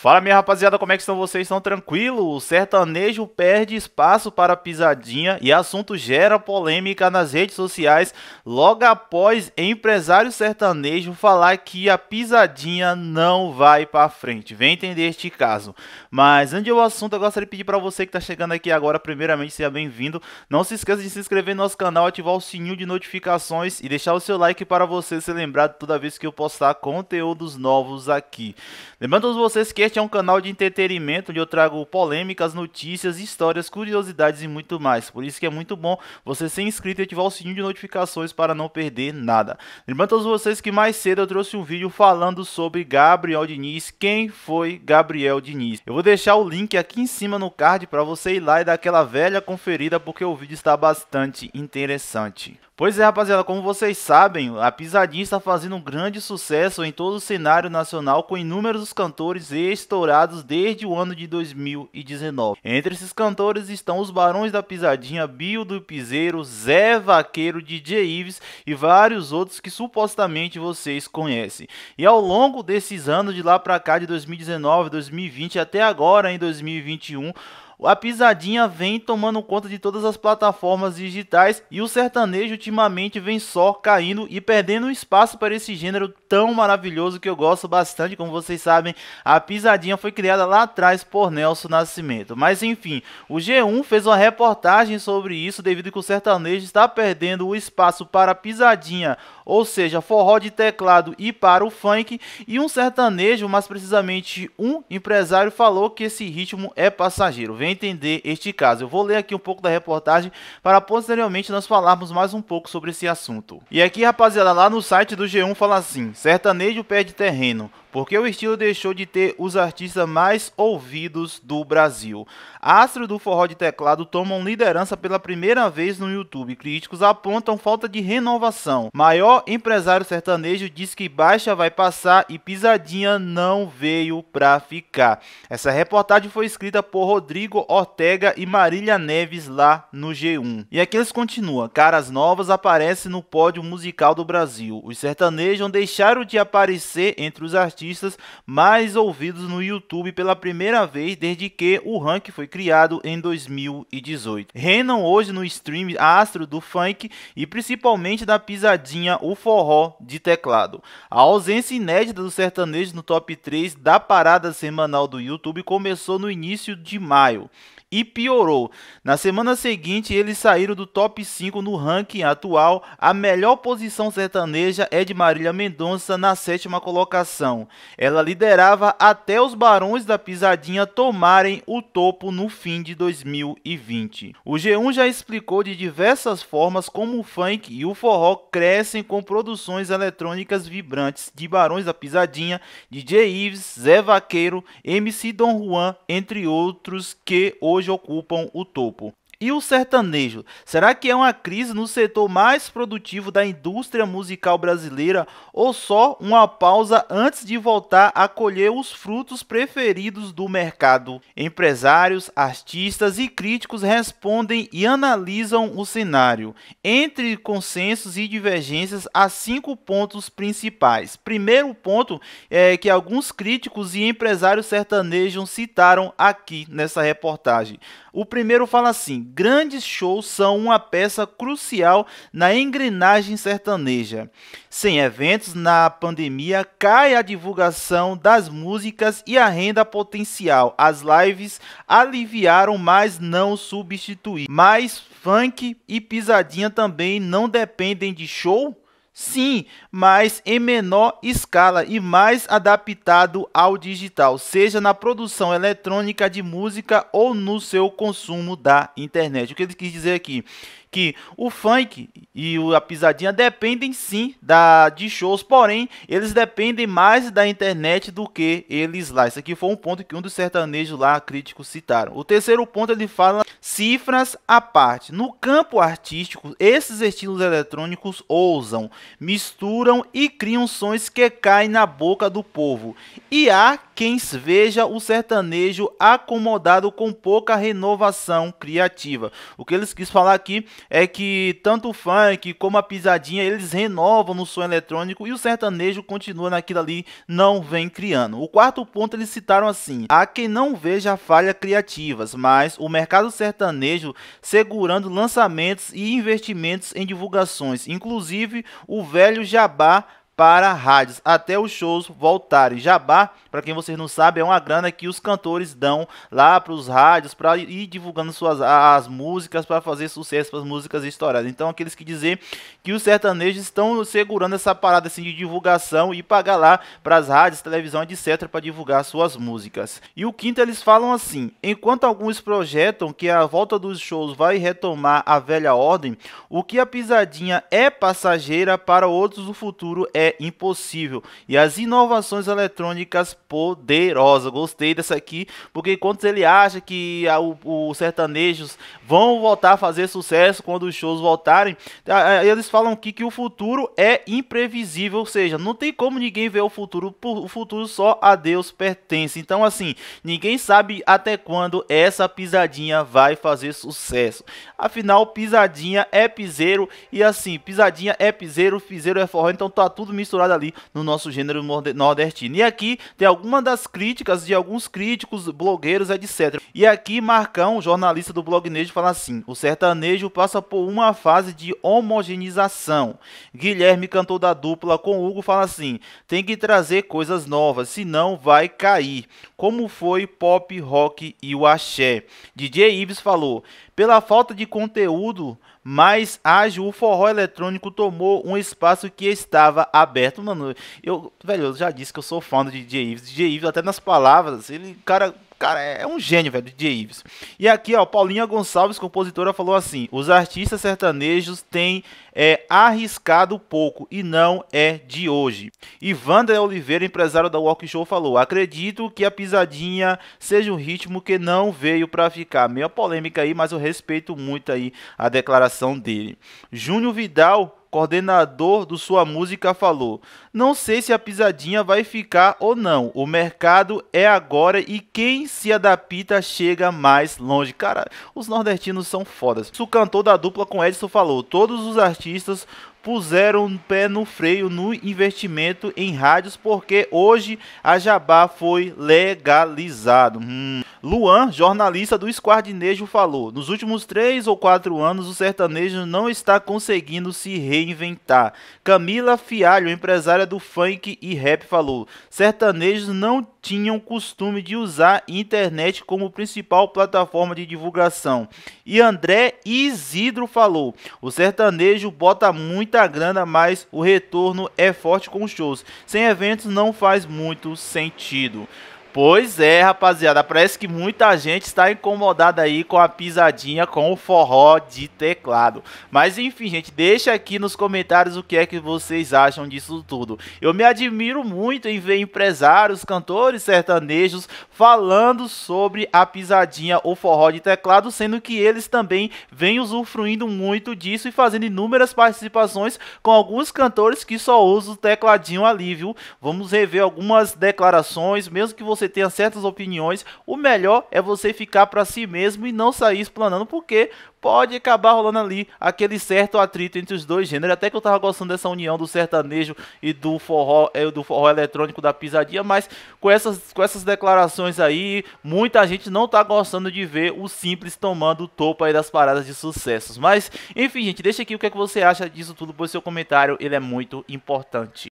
Fala minha rapaziada, como é que estão vocês? Estão tranquilo? O sertanejo perde espaço para pisadinha e assunto gera polêmica nas redes sociais logo após empresário sertanejo falar que a pisadinha não vai para frente. Vem entender este caso. Mas antes do assunto, eu gostaria de pedir para você que está chegando aqui agora, primeiramente seja bem-vindo. Não se esqueça de se inscrever no nosso canal, ativar o sininho de notificações e deixar o seu like para você ser lembrado toda vez que eu postar conteúdos novos aqui. Lembrando todos vocês que este é um canal de entretenimento onde eu trago polêmicas, notícias, histórias, curiosidades e muito mais. Por isso que é muito bom você ser inscrito e ativar o sininho de notificações para não perder nada. Lembrando a todos vocês que mais cedo eu trouxe um vídeo falando sobre Gabriel Diniz, quem foi Gabriel Diniz. Eu vou deixar o link aqui em cima no card para você ir lá e dar aquela velha conferida porque o vídeo está bastante interessante. Pois é, rapaziada, como vocês sabem, a Pisadinha está fazendo um grande sucesso em todo o cenário nacional com inúmeros cantores e estourados desde o ano de 2019. Entre esses cantores estão os Barões da Pisadinha, Bio do Piseiro, Zé Vaqueiro, DJ Ives e vários outros que supostamente vocês conhecem. E ao longo desses anos de lá para cá, de 2019, 2020 até agora em 2021, a pisadinha vem tomando conta de todas as plataformas digitais e o sertanejo ultimamente vem só caindo e perdendo espaço para esse gênero tão maravilhoso que eu gosto bastante, como vocês sabem, a pisadinha foi criada lá atrás por Nelson Nascimento. Mas enfim, o G1 fez uma reportagem sobre isso devido que o sertanejo está perdendo o espaço para a pisadinha ou seja, forró de teclado e para o funk, e um sertanejo, mais precisamente um empresário falou que esse ritmo é passageiro. Vem entender este caso. Eu vou ler aqui um pouco da reportagem para posteriormente nós falarmos mais um pouco sobre esse assunto. E aqui, rapaziada, lá no site do G1 fala assim: sertanejo perde terreno porque o estilo deixou de ter os artistas mais ouvidos do Brasil. Astro do forró de teclado tomam liderança pela primeira vez no YouTube. Críticos apontam falta de renovação. Maior empresário sertanejo diz que baixa vai passar e pisadinha não veio pra ficar. Essa reportagem foi escrita por Rodrigo Ortega e Marília Neves lá no G1. E aqui eles continuam. Caras novas aparecem no pódio musical do Brasil. Os sertanejos deixaram de aparecer entre os artistas artistas mais ouvidos no YouTube pela primeira vez desde que o ranking foi criado em 2018. Reinam hoje no stream astro do funk e principalmente da pisadinha o forró de teclado. A ausência inédita do sertanejo no top 3 da parada semanal do YouTube começou no início de maio e piorou. Na semana seguinte, eles saíram do top 5 no ranking atual. A melhor posição sertaneja é de Marília Mendonça na sétima colocação ela liderava até os barões da pisadinha tomarem o topo no fim de 2020. O G1 já explicou de diversas formas como o funk e o forró crescem com produções eletrônicas vibrantes de Barões da Pisadinha, DJ Ives, Zé Vaqueiro, MC Don Juan, entre outros que hoje ocupam o topo. E o sertanejo? Será que é uma crise no setor mais produtivo da indústria musical brasileira ou só uma pausa antes de voltar a colher os frutos preferidos do mercado? Empresários, artistas e críticos respondem e analisam o cenário. Entre consensos e divergências, há cinco pontos principais. Primeiro ponto é que alguns críticos e empresários sertanejos citaram aqui nessa reportagem. O primeiro fala assim: grandes shows são uma peça crucial na engrenagem sertaneja. Sem eventos na pandemia, cai a divulgação das músicas e a renda potencial. As lives aliviaram, mas não substituíram. Mas funk e pisadinha também não dependem de show? Sim, mas em menor escala e mais adaptado ao digital, seja na produção eletrônica de música ou no seu consumo da internet. O que ele quis dizer aqui? que o funk e a pisadinha dependem sim da, de shows, porém eles dependem mais da internet do que eles lá. Isso aqui foi um ponto que um dos sertanejos lá críticos citaram. O terceiro ponto ele fala cifras à parte. No campo artístico, esses estilos eletrônicos ousam, misturam e criam sons que caem na boca do povo. E há quem veja o sertanejo acomodado com pouca renovação criativa. O que eles quis falar aqui é que tanto o funk como a pisadinha eles renovam no som eletrônico e o sertanejo continua naquilo ali, não vem criando. O quarto ponto eles citaram assim: há quem não veja falha criativas, mas o mercado sertanejo segurando lançamentos e investimentos em divulgações, inclusive o velho jabá para rádios até os shows voltarem. Jabá, para quem vocês não sabem, é uma grana que os cantores dão lá para os rádios para ir divulgando suas as músicas para fazer sucesso para as músicas estouradas. Então, aqueles que dizer que os sertanejos estão segurando essa parada assim de divulgação e pagar lá para as rádios, televisão, etc, para divulgar suas músicas. E o quinto eles falam assim: enquanto alguns projetam que a volta dos shows vai retomar a velha ordem, o que a pisadinha é passageira para outros o futuro é impossível. E as inovações eletrônicas poderosas. Gostei dessa aqui, porque enquanto ele acha que a, o, os sertanejos vão voltar a fazer sucesso quando os shows voltarem, a, eles falam aqui que o futuro é imprevisível, ou seja, não tem como ninguém ver o futuro, o futuro só a Deus pertence. Então, assim, ninguém sabe até quando essa pisadinha vai fazer sucesso. Afinal, pisadinha é piseiro e assim, pisadinha é piseiro, piseiro é forró, então tá tudo misturada ali no nosso gênero nordestino. E aqui tem algumas das críticas de alguns críticos, blogueiros, etc. E aqui Marcão, jornalista do Blognejo, fala assim: o sertanejo passa por uma fase de homogeneização. Guilherme, cantor da dupla com Hugo, fala assim: tem que trazer coisas novas, senão vai cair. Como foi pop, rock e o axé. DJ Ives falou: pela falta de conteúdo mais ágil, o forró eletrônico tomou um espaço que estava aberto. Mano, eu, velho, eu já disse que eu sou fã de DJ Ives. DJ Ives, até nas palavras, ele, cara, cara é, é, um gênio, velho, DJ Ives. E aqui, ó, Paulinha Gonçalves, compositora, falou assim: os artistas sertanejos têm é, arriscado pouco e não é de hoje. E Wander Oliveira, empresário da Walk Show, falou: acredito que a pisadinha seja um ritmo que não veio para ficar. Meia polêmica aí, mas eu respeito muito aí a declaração dele. Júnior Vidal coordenador do Sua Música, falou: Não sei se a pisadinha vai ficar ou não. O mercado é agora e quem se adapta chega mais longe. Cara, os nordestinos são fodas. O cantor da dupla com Edson falou: Todos os artistas puseram o pé no freio no investimento em rádios porque hoje a Jabá foi legalizado. Hum. Luan, jornalista do Esquardinejo, falou: Nos últimos três ou quatro anos, o sertanejo não está conseguindo se reinventar. Camila Fialho, empresária do funk e rap, falou: Sertanejos não tinham costume de usar internet como principal plataforma de divulgação. E André Isidro falou: O sertanejo bota muito muita grana, mas o retorno é forte com os shows. Sem eventos não faz muito sentido. Pois é, rapaziada, parece que muita gente está incomodada aí com a pisadinha com o forró de teclado. Mas enfim, gente, deixa aqui nos comentários o que é que vocês acham disso tudo. Eu me admiro muito em ver empresários, cantores sertanejos falando sobre a pisadinha ou forró de teclado, sendo que eles também vêm usufruindo muito disso e fazendo inúmeras participações com alguns cantores que só usam o tecladinho ali, viu? Vamos rever algumas declarações, mesmo que você você tenha certas opiniões, o melhor é você ficar para si mesmo e não sair explanando, porque pode acabar rolando ali aquele certo atrito entre os dois gêneros. Até que eu tava gostando dessa união do sertanejo e do forró, é do forró eletrônico da pisadinha, mas com essas, com essas declarações aí, muita gente não tá gostando de ver o simples tomando o topo aí das paradas de sucessos. Mas, enfim, gente, deixa aqui o que, é que você acha disso tudo, pois seu comentário ele é muito importante.